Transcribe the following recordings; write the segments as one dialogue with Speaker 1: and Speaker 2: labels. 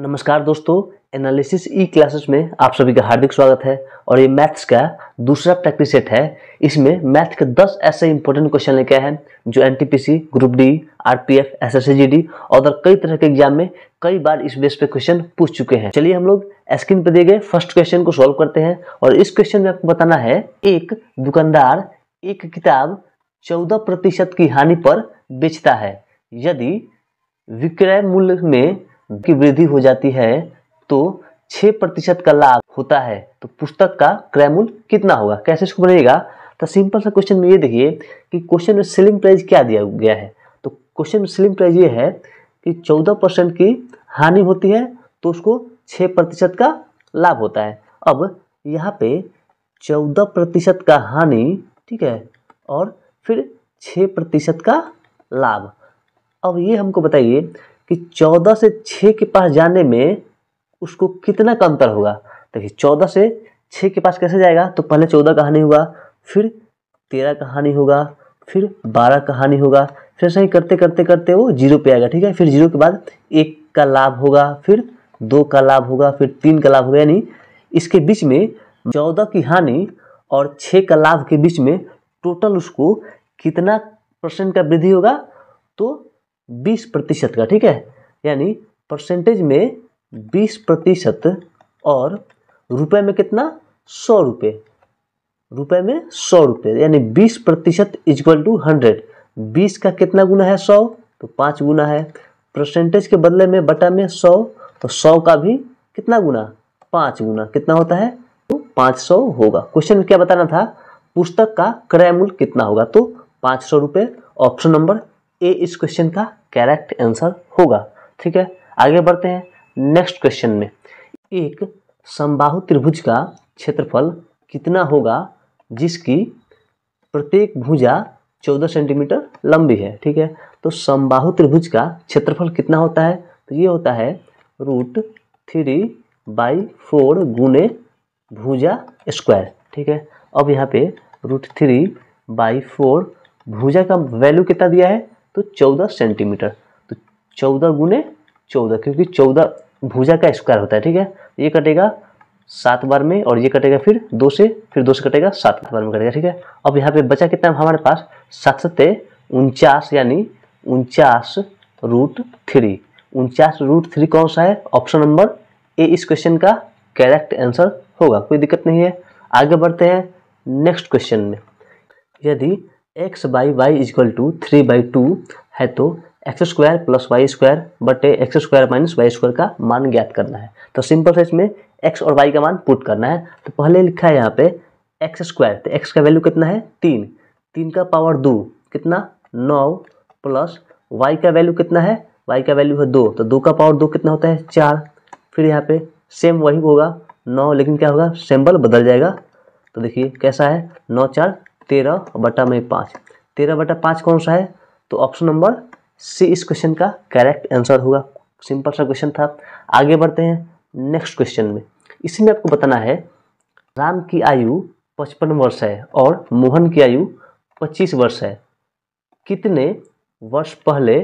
Speaker 1: नमस्कार दोस्तों एनालिसिस ई क्लासेस में आप सभी का हार्दिक स्वागत है और ये मैथ्स का दूसरा प्रैक्टिस सेट है इसमें मैथ के 10 ऐसे इंपॉर्टेंट क्वेश्चन लेके हैं जो NTPC group D RPF SSC GD और कई तरह के एग्जाम में कई बार इस बेस पे क्वेश्चन पूछ चुके हैं चलिए हम लोग स्क्रीन पे दिए गए फर्स्ट क्वेश्चन को सॉल्व करते हैं और इस क्वेश्चन में आपको बताना है एक दुकानदार एक किताब चौदह प्रतिशत की हानि पर बेचता है यदि विक्रय मूल्य में की वृद्धि हो जाती है तो छः प्रतिशत का लाभ होता है तो पुस्तक का क्रय मूल्य कितना होगा कैसे इसको बनेगा तो सिंपल सा क्वेश्चन में ये देखिए कि क्वेश्चन में सेलिंग प्राइस क्या दिया गया है तो क्वेश्चन में सेलिंग प्राइस ये है कि चौदह परसेंट की हानि होती है तो उसको छः प्रतिशत का लाभ होता है अब यहाँ पे चौदह प्रतिशत का हानि ठीक है और फिर छः प्रतिशत का लाभ अब ये हमको बताइए कि 14 से 6 के पास जाने में उसको कितना का अंतर होगा देखिए 14 से 6 के पास कैसे जाएगा तो पहले 14 कहानी होगा फिर 13 कहानी होगा फिर 12 कहानी होगा फिर ऐसा ही करते करते करते वो जीरो पे आएगा ठीक है फिर जीरो के बाद एक का लाभ होगा फिर दो का लाभ होगा फिर तीन का लाभ होगा यानी इसके बीच में चौदह की हानि और छः का लाभ के बीच में टोटल उसको कितना परसेंट का वृद्धि होगा तो बीस प्रतिशत का ठीक है यानी परसेंटेज में बीस प्रतिशत और रुपए में कितना सौ रुपये रुपये में सौ रुपये यानी बीस प्रतिशत इजक्वल टू हंड्रेड बीस का कितना गुना है सौ तो पाँच गुना है परसेंटेज के बदले में बटा में सौ तो सौ का भी कितना गुना पाँच गुना कितना होता है तो पाँच सौ होगा क्वेश्चन क्या बताना था पुस्तक का क्रय मूल्य कितना होगा तो पाँच सौ रुपये ऑप्शन नंबर ए इस क्वेश्चन का करेक्ट आंसर होगा ठीक है आगे बढ़ते हैं नेक्स्ट क्वेश्चन में एक समबाहु त्रिभुज का क्षेत्रफल कितना होगा जिसकी प्रत्येक भुजा चौदह सेंटीमीटर लंबी है ठीक है तो समबाहु त्रिभुज का क्षेत्रफल कितना होता है तो ये होता है रूट थ्री बाई फोर गुने भुजा स्क्वायर ठीक है अब यहाँ पे रूट थ्री बाई फोर भुजा का वैल्यू कितना दिया है तो चौदह सेंटीमीटर तो चौदह गुने चौदह क्योंकि चौदह भुजा का स्क्वायर होता है ठीक है ये कटेगा सात बार में और ये कटेगा फिर दो से फिर दो से कटेगा सात बार में कटेगा ठीक है अब यहाँ पे बचा कितना हमारे पास सात सत्ते उनचास यानी उनचास रूट थ्री उनचास रूट थ्री कौन सा है ऑप्शन नंबर ए इस क्वेश्चन का करेक्ट आंसर होगा कोई दिक्कत नहीं है आगे बढ़ते हैं नेक्स्ट क्वेश्चन में यदि x by y equal to three by two है तो x square plus y square बटे x square minus y square का मान ज्ञात करना है तो सिंपल से इसमें एक्स और वाई का मान पुट करना है तो पहले लिखा है यहाँ पे एक्स स्क्वायर तो एक्स का वैल्यू कितना है तीन तीन का पावर दो कितना नौ प्लस वाई का वैल्यू कितना है वाई का वैल्यू है दो तो दो का पावर दो कितना होता है चार फिर यहाँ पे सेम वही होगा नौ लेकिन क्या होगा सेम्बल बदल जाएगा तो देखिए कैसा है नौ चार तेरह बटा में पाँच तेरह बटा पाँच कौन सा है तो ऑप्शन नंबर सी इस क्वेश्चन का करेक्ट आंसर होगा सिंपल सा क्वेश्चन था आगे बढ़ते हैं नेक्स्ट क्वेश्चन में इसी में आपको बताना है राम की आयु पचपन वर्ष है और मोहन की आयु पच्चीस वर्ष है कितने वर्ष पहले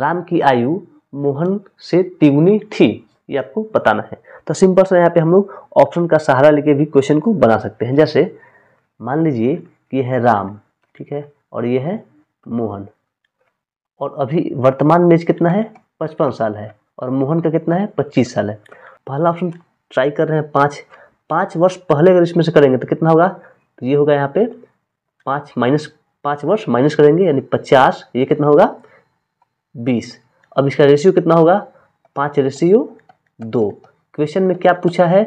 Speaker 1: राम की आयु मोहन से तिगुनी थी ये आपको बताना है तो सिंपल सा यहाँ पे हम लोग ऑप्शन का सहारा लेके भी क्वेश्चन को बना सकते हैं जैसे मान लीजिए ये है राम ठीक है और ये है मोहन और अभी वर्तमान में कितना है पचपन साल है और मोहन का कितना है पच्चीस साल है पहला ऑप्शन ट्राई कर रहे हैं पाँच पाँच वर्ष पहले अगर इसमें से करेंगे तो कितना होगा तो ये होगा यहाँ पे पाँच माइनस पाँच वर्ष माइनस करेंगे यानी पचास ये कितना होगा बीस अब इसका रेशियो कितना होगा पाँच रेशियो दो क्वेश्चन में क्या पूछा है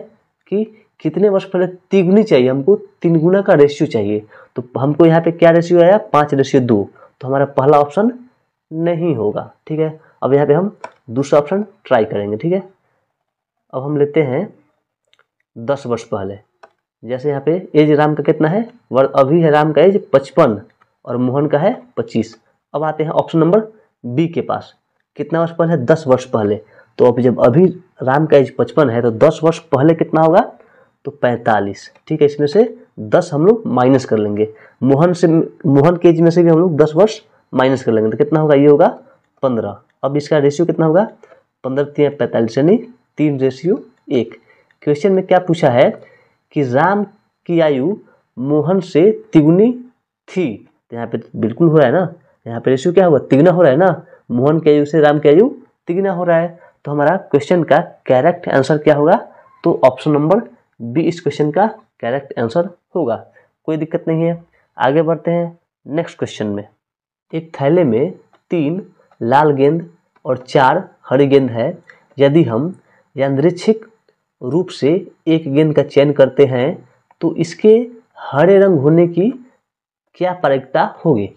Speaker 1: कि कितने वर्ष पहले तिगुनी चाहिए हमको तीन गुना का रेशियो चाहिए तो हमको यहाँ पे क्या रेशियो आया पाँच रेशियो दो तो हमारा पहला ऑप्शन नहीं होगा ठीक है अब यहाँ पे हम दूसरा ऑप्शन ट्राई करेंगे ठीक है अब हम लेते हैं दस वर्ष पहले जैसे यहाँ पे एज राम का कितना है अभी है राम का एज पचपन और मोहन का है पच्चीस अब आते हैं ऑप्शन नंबर बी के पास कितना वर्ष पहले दस वर्ष पहले तो अब जब अभी राम का एज पचपन है तो दस वर्ष पहले कितना होगा तो पैंतालीस ठीक है इसमें से दस हम लोग माइनस कर लेंगे मोहन से मोहन के एज में से भी हम लोग दस वर्ष माइनस कर लेंगे तो कितना होगा ये होगा पंद्रह अब इसका रेशियो कितना होगा पंद्रह तीन पैंतालीस यानी तीन रेशियो एक क्वेश्चन में क्या पूछा है कि राम की आयु मोहन से तिगुनी थी तो यहाँ पे बिल्कुल हो रहा है ना यहाँ पे रेशियो क्या होगा तिगना हो रहा है ना मोहन की आयु से राम की आयु तिगना हो रहा है तो हमारा क्वेश्चन का करेक्ट आंसर क्या होगा तो ऑप्शन नंबर बी इस क्वेश्चन का करेक्ट आंसर होगा कोई दिक्कत नहीं है आगे बढ़ते हैं नेक्स्ट क्वेश्चन में एक थैले में तीन लाल गेंद और चार हरी गेंद है यदि हम यादृक्षिक रूप से एक गेंद का चयन करते हैं तो इसके हरे रंग होने की क्या प्रायिकता होगी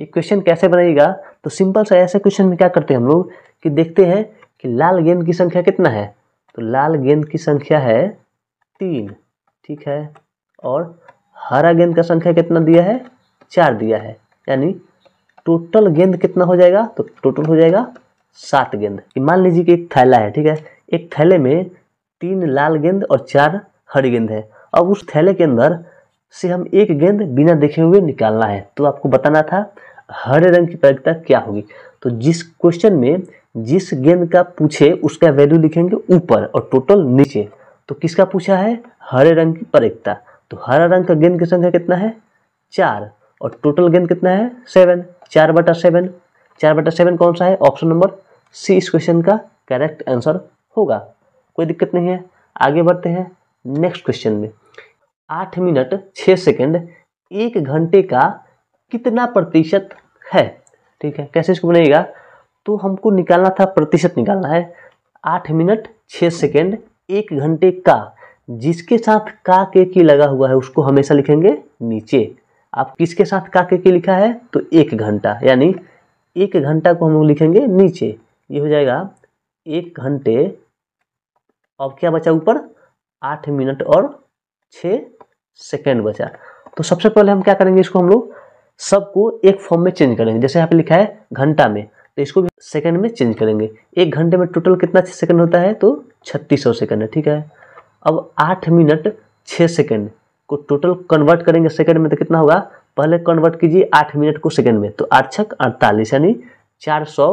Speaker 1: ये क्वेश्चन कैसे बनाएगा तो सिंपल सा ऐसे क्वेश्चन में क्या करते हैं हम लोग कि देखते हैं कि लाल गेंद की संख्या कितना है तो लाल गेंद की संख्या है तीन ठीक है और हरा गेंद का संख्या कितना दिया है चार दिया है यानी टोटल गेंद कितना हो जाएगा तो टोटल हो जाएगा सात गेंद मान लीजिए कि एक थैला है ठीक है एक थैले में तीन लाल गेंद और चार हरी गेंद है अब उस थैले के अंदर से हम एक गेंद बिना देखे हुए निकालना है तो आपको बताना था हरे रंग की प्रयोगता क्या होगी तो जिस क्वेश्चन में जिस गेंद का पूछे उसका वैल्यू लिखेंगे ऊपर और टोटल नीचे तो किसका पूछा है हरे रंग की पर एकता तो हरा रंग का गेंद की संख्या कितना है चार और टोटल गेंद कितना है सेवन चार बटा सेवन चार बटा सेवन कौन सा है ऑप्शन नंबर सी इस क्वेश्चन का करेक्ट आंसर होगा कोई दिक्कत नहीं है आगे बढ़ते हैं नेक्स्ट क्वेश्चन में आठ मिनट छः सेकेंड एक घंटे का कितना प्रतिशत है ठीक है कैसे इसको बनेगा तो हमको निकालना था प्रतिशत निकालना है आठ मिनट छः सेकेंड एक घंटे का जिसके साथ का के की लगा हुआ है उसको हमेशा लिखेंगे नीचे आप किसके साथ का के की लिखा है तो एक घंटा यानी एक घंटा को हम लोग लिखेंगे नीचे ये हो जाएगा एक घंटे अब क्या बचा ऊपर आठ मिनट और छ सेकेंड बचा तो सबसे पहले हम क्या करेंगे इसको हम लोग सबको एक फॉर्म में चेंज करेंगे जैसे यहाँ पे लिखा है घंटा में तो इसको भी सेकंड में चेंज करेंगे एक घंटे में टोटल कितना सेकंड होता है तो छत्तीस सौ सेकंड है ठीक है अब आठ मिनट छः सेकेंड को टोटल कन्वर्ट करेंगे सेकेंड में तो कितना होगा पहले कन्वर्ट कीजिए आठ मिनट को सेकेंड में तो आठ छक अड़तालीस यानी चार सौ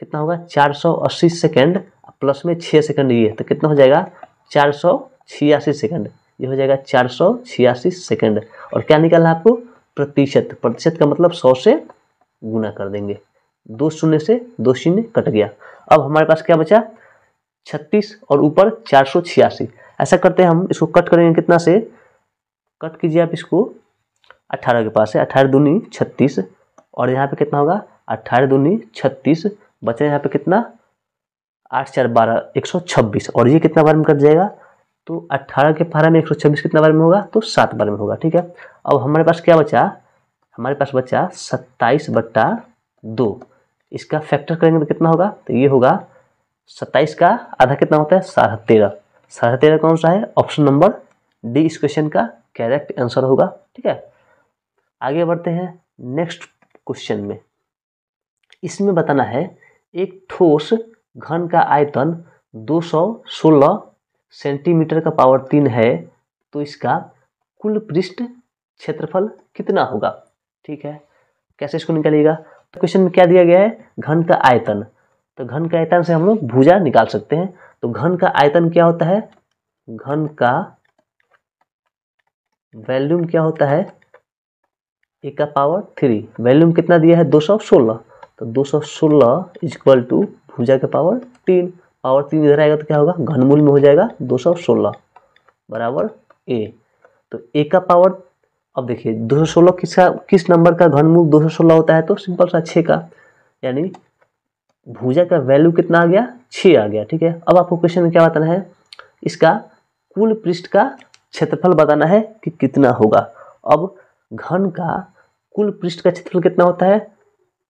Speaker 1: कितना होगा चार सौ अस्सी सेकेंड प्लस में छः सेकेंड ये तो कितना हो जाएगा चार सौ छियासी सेकेंड ये हो जाएगा चार सौ छियासी सेकेंड और क्या निकालना आपको प्रतिशत प्रतिशत का मतलब सौ से गुना कर देंगे दो शून्य से दो शून्य कट गया अब हमारे पास क्या बचा छत्तीस और ऊपर चार सौ छियासी ऐसा करते हैं हम इसको कट करेंगे कितना से कट कीजिए आप इसको अट्ठारह के पास है अट्ठारह दूनी छत्तीस और यहाँ पे कितना होगा अट्ठारह दूनी छत्तीस बचे यहाँ पे कितना आठ चार बारह एक सौ छब्बीस और ये कितना बार में कट जाएगा तो अट्ठारह के पारह में एक सौ छब्बीस कितना बार में होगा तो सात बार में होगा ठीक है अब हमारे पास क्या बचा हमारे पास बचा सत्ताईस बट्टा दो इसका फैक्टर करेंगे तो कितना होगा तो ये होगा सत्ताईस का आधा कितना होता है साढ़े तेरह साढ़े तेरह कौन सा है ऑप्शन नंबर डी इस क्वेश्चन का करेक्ट आंसर होगा ठीक है आगे बढ़ते हैं नेक्स्ट क्वेश्चन में इसमें बताना है एक ठोस घन का आयतन 216 सेंटीमीटर का पावर तीन है तो इसका कुल पृष्ठ क्षेत्रफल कितना होगा ठीक है कैसे इसको निकालिएगा तो क्वेश्चन में क्या दिया गया है घन का आयतन तो घन का आयतन से हम लोग भुजा निकाल सकते हैं तो घन का आयतन क्या होता है घन का वैल्यूम क्या होता है एक का पावर थ्री वैल्यूम कितना दिया है 216 तो 216 सौ इक्वल टू भुजा का पावर तीन पावर तीन इधर आएगा तो क्या होगा घनमूल में हो जाएगा 216 बराबर ए तो एक का पावर अब देखिए 216 किसका किस नंबर का घनमूल 216 होता है तो सिंपल सा छः का यानी भूजा का वैल्यू कितना आ गया छः आ गया ठीक है अब आपको क्वेश्चन में क्या बताना है इसका कुल पृष्ठ का क्षेत्रफल बताना है कि कितना होगा अब घन का कुल पृष्ठ का क्षेत्रफल कितना होता है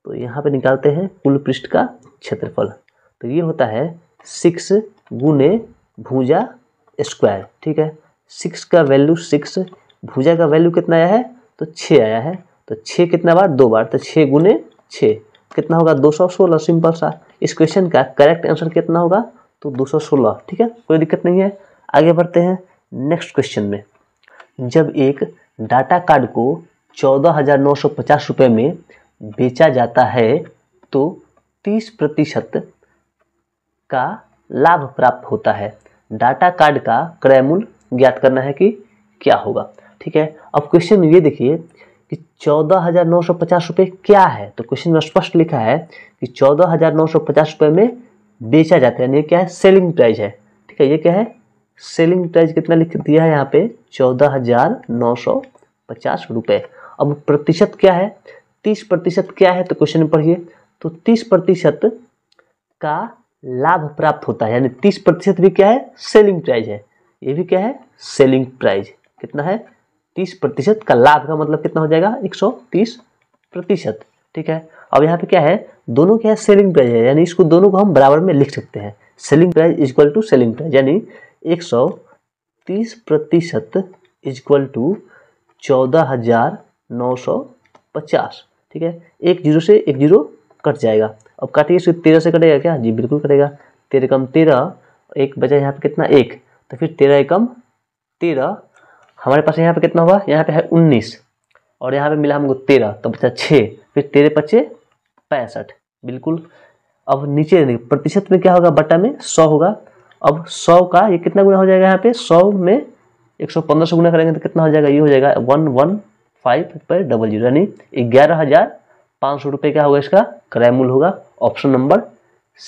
Speaker 1: तो यहाँ पे निकालते हैं कुल पृष्ठ का क्षेत्रफल तो ये होता है सिक्स गुने भूजा स्क्वायर ठीक है सिक्स का वैल्यू सिक्स भूजा का वैल्यू कितना आया है तो छः आया है तो छः कितना बार दो बार तो छः गुने छः कितना होगा 216 सिंपल सा इस क्वेश्चन का करेक्ट आंसर कितना होगा तो 216 ठीक है कोई दिक्कत नहीं है आगे बढ़ते हैं नेक्स्ट क्वेश्चन में जब एक डाटा कार्ड को चौदह हजार नौ सौ पचास रुपये में बेचा जाता है तो तीस प्रतिशत का लाभ प्राप्त होता है डाटा कार्ड का क्रय मूल्य ज्ञात करना है कि क्या होगा ठीक है अब क्वेश्चन ये देखिए कि चौदह हजार नौ सौ पचास रुपये क्या है तो क्वेश्चन में स्पष्ट लिखा है कि चौदह हजार नौ सौ पचास रुपये में बेचा जाता है यानी क्या है सेलिंग प्राइस है ठीक है ये क्या है सेलिंग प्राइस कितना लिख दिया है यहाँ पे चौदह हजार नौ सौ पचास रुपये अब प्रतिशत क्या है तीस प्रतिशत क्या है तो क्वेश्चन में पढ़िए तो तीस प्रतिशत का लाभ प्राप्त होता है यानी तीस प्रतिशत भी क्या है सेलिंग प्राइस है ये भी क्या है सेलिंग प्राइस कितना है तीस प्रतिशत का लाभ का मतलब कितना हो जाएगा एक सौ तीस प्रतिशत ठीक है अब यहाँ पे क्या है दोनों क्या है सेलिंग प्राइस है यानी इसको दोनों को हम बराबर में लिख सकते हैं selling price equal to selling price यानी एक सौ तीस प्रतिशत इक्वल टू चौदह हजार नौ सौ पचास ठीक है एक जीरो से एक जीरो कट जाएगा अब काटिए इसको तेरह से कटेगा क्या जी बिल्कुल कटेगा तेरह कम तेरह एक बचा यहाँ पे कितना एक तो फिर तेरह एकम तेरह हमारे पास यहाँ पे कितना हुआ यहाँ पे है उन्नीस और यहाँ पे मिला हमको तेरह तो बचा छः फिर तेरह पच्चे पैंसठ बिल्कुल अब नीचे प्रतिशत में क्या होगा बटा में सौ होगा अब सौ का ये कितना गुना हो जाएगा यहाँ पे सौ में एक सौ पंद्रह सौ गुना करेंगे तो कितना हो जाएगा ये हो जाएगा वन वन फाइव पर डबल जीरो यानी ग्यारह हज़ार पाँच सौ रुपये का होगा इसका क्रय मूल्य होगा ऑप्शन नंबर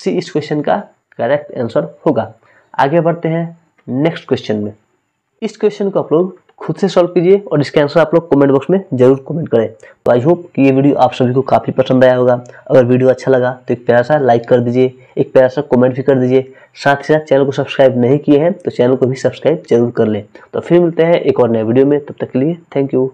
Speaker 1: सी इस क्वेश्चन का करेक्ट आंसर होगा आगे बढ़ते हैं नेक्स्ट क्वेश्चन में इस क्वेश्चन को आप लोग खुद से सॉल्व कीजिए और इसके आंसर आप लोग कमेंट बॉक्स में जरूर कमेंट करें तो आई होप कि ये वीडियो आप सभी को काफ़ी पसंद आया होगा अगर वीडियो अच्छा लगा तो एक प्यारा सा लाइक कर दीजिए एक प्यारा सा कमेंट भी कर दीजिए साथ ही साथ चैनल को सब्सक्राइब नहीं किए हैं तो चैनल को भी सब्सक्राइब जरूर कर लें तो फिर मिलते हैं एक और नए वीडियो में तब तक के लिए थैंक यू